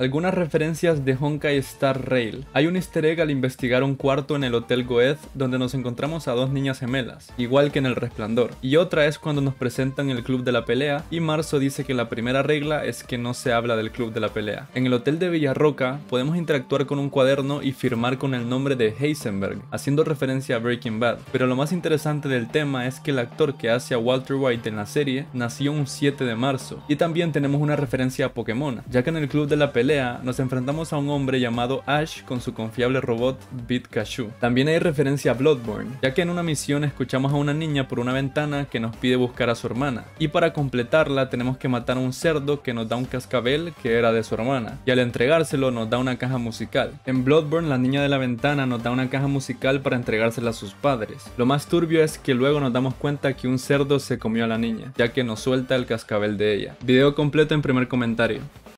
Algunas referencias de Honkai Star Rail. Hay un easter egg al investigar un cuarto en el Hotel Goeth donde nos encontramos a dos niñas gemelas, igual que en El Resplandor. Y otra es cuando nos presentan el club de la pelea y Marzo dice que la primera regla es que no se habla del club de la pelea. En el Hotel de Villarroca podemos interactuar con un cuaderno y firmar con el nombre de Heisenberg, haciendo referencia a Breaking Bad. Pero lo más interesante del tema es que el actor que hace a Walter White en la serie nació un 7 de marzo. Y también tenemos una referencia a Pokémon, ya que en el club de la pelea nos enfrentamos a un hombre llamado Ash con su confiable robot Bit También hay referencia a Bloodborne, ya que en una misión escuchamos a una niña por una ventana que nos pide buscar a su hermana. Y para completarla tenemos que matar a un cerdo que nos da un cascabel que era de su hermana. Y al entregárselo nos da una caja musical. En Bloodborne la niña de la ventana nos da una caja musical para entregársela a sus padres. Lo más turbio es que luego nos damos cuenta que un cerdo se comió a la niña, ya que nos suelta el cascabel de ella. Video completo en primer comentario.